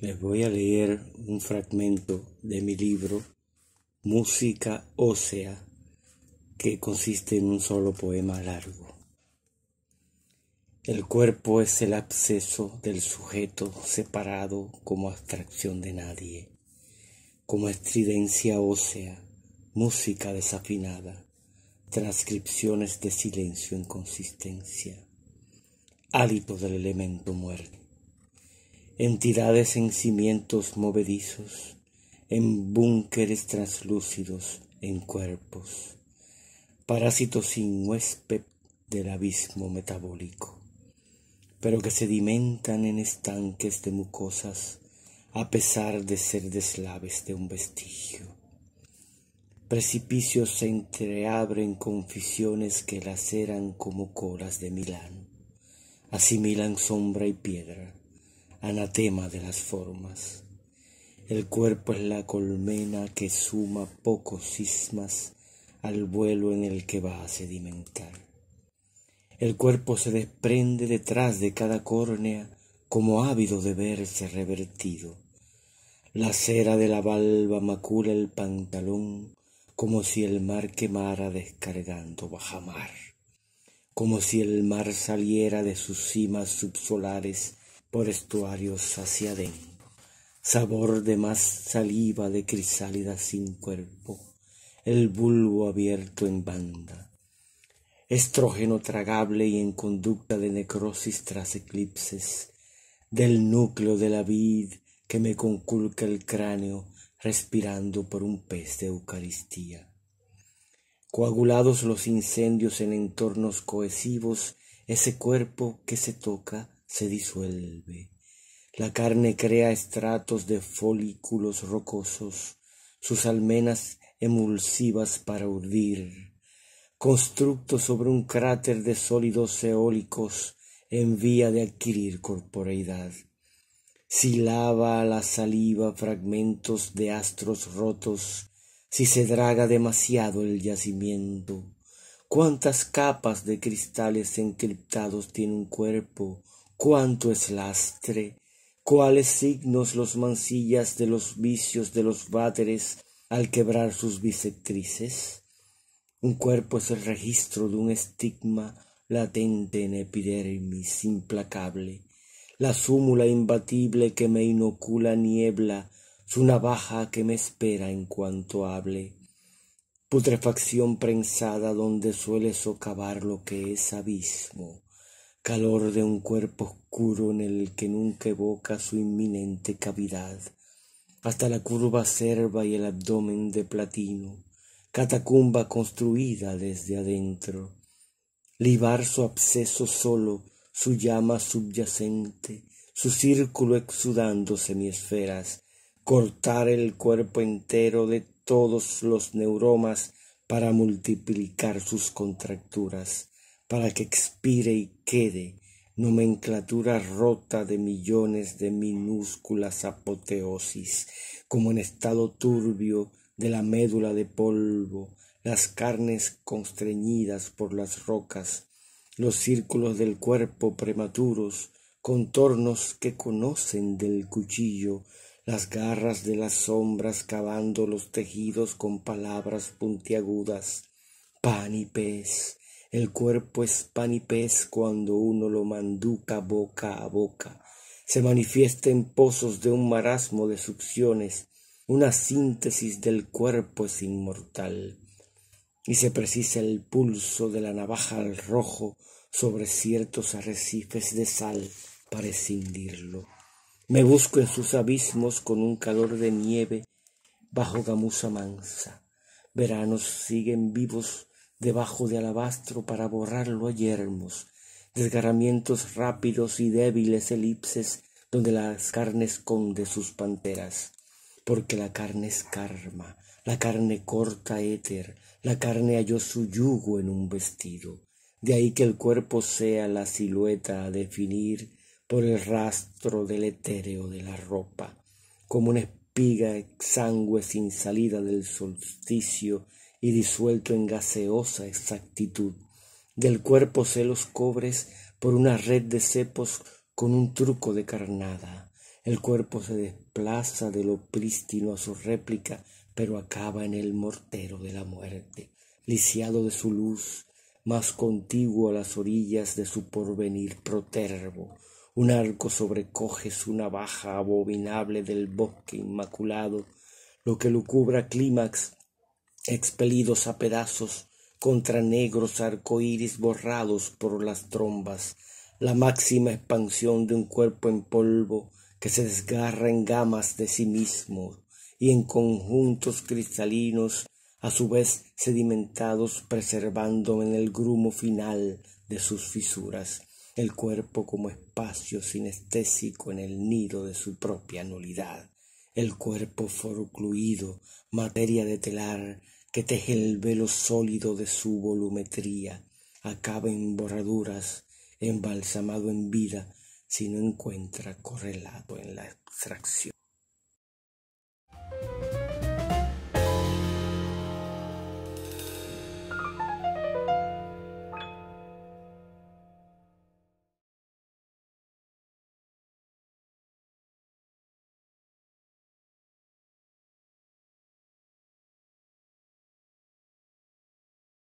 Les voy a leer un fragmento de mi libro Música ósea, que consiste en un solo poema largo. El cuerpo es el absceso del sujeto separado como abstracción de nadie, como estridencia ósea, música desafinada, transcripciones de silencio en consistencia, hálito del elemento muerto entidades en cimientos movedizos, en búnkeres translúcidos, en cuerpos, parásitos sin huésped del abismo metabólico, pero que sedimentan en estanques de mucosas a pesar de ser deslaves de un vestigio. Precipicios se entreabren con fisiones que laceran como colas de Milán, asimilan sombra y piedra anatema de las formas. El cuerpo es la colmena que suma pocos cismas al vuelo en el que va a sedimentar. El cuerpo se desprende detrás de cada córnea como ávido de verse revertido. La cera de la balba macula el pantalón como si el mar quemara descargando bajamar, como si el mar saliera de sus cimas subsolares por estuarios hacia adentro, sabor de más saliva de crisálida sin cuerpo, el bulbo abierto en banda, estrógeno tragable y en conducta de necrosis tras eclipses, del núcleo de la vid que me conculca el cráneo respirando por un pez de Eucaristía. Coagulados los incendios en entornos cohesivos, ese cuerpo que se toca se disuelve. La carne crea estratos de folículos rocosos, sus almenas emulsivas para urdir, constructo sobre un cráter de sólidos eólicos en vía de adquirir corporeidad. Si lava la saliva fragmentos de astros rotos, si se draga demasiado el yacimiento, cuántas capas de cristales encriptados tiene un cuerpo, cuánto es lastre, cuáles signos los mancillas de los vicios de los váteres al quebrar sus bisectrices. Un cuerpo es el registro de un estigma latente en epidermis implacable, la súmula imbatible que me inocula niebla, su navaja que me espera en cuanto hable, putrefacción prensada donde suele socavar lo que es abismo, calor de un cuerpo oscuro en el que nunca evoca su inminente cavidad, hasta la curva cerva y el abdomen de platino, catacumba construida desde adentro, libar su absceso solo, su llama subyacente, su círculo exudando semiesferas, cortar el cuerpo entero de todos los neuromas para multiplicar sus contracturas, para que expire y quede nomenclatura rota de millones de minúsculas apoteosis, como en estado turbio de la médula de polvo, las carnes constreñidas por las rocas, los círculos del cuerpo prematuros, contornos que conocen del cuchillo, las garras de las sombras cavando los tejidos con palabras puntiagudas, pan y pez, el cuerpo es pan y pez cuando uno lo manduca boca a boca. Se manifiesta en pozos de un marasmo de succiones. Una síntesis del cuerpo es inmortal. Y se precisa el pulso de la navaja al rojo sobre ciertos arrecifes de sal para escindirlo. Me busco en sus abismos con un calor de nieve bajo gamuza mansa. Veranos siguen vivos debajo de alabastro para borrarlo a yermos, desgarramientos rápidos y débiles elipses donde la carne esconde sus panteras, porque la carne es karma, la carne corta éter, la carne halló su yugo en un vestido. De ahí que el cuerpo sea la silueta a definir por el rastro del etéreo de la ropa, como una espiga exangüe sin salida del solsticio y disuelto en gaseosa exactitud. Del cuerpo se los cobres por una red de cepos con un truco de carnada. El cuerpo se desplaza de lo prístino a su réplica, pero acaba en el mortero de la muerte, lisiado de su luz, más contiguo a las orillas de su porvenir protervo. Un arco sobrecoge una baja abominable del bosque inmaculado, lo que lucubra clímax expelidos a pedazos contra negros arcoíris borrados por las trombas, la máxima expansión de un cuerpo en polvo que se desgarra en gamas de sí mismo y en conjuntos cristalinos a su vez sedimentados preservando en el grumo final de sus fisuras el cuerpo como espacio sinestésico en el nido de su propia nulidad, el cuerpo forcluido, materia de telar, que teje el velo sólido de su volumetría, acaba en borraduras, embalsamado en vida, si no encuentra correlado en la extracción.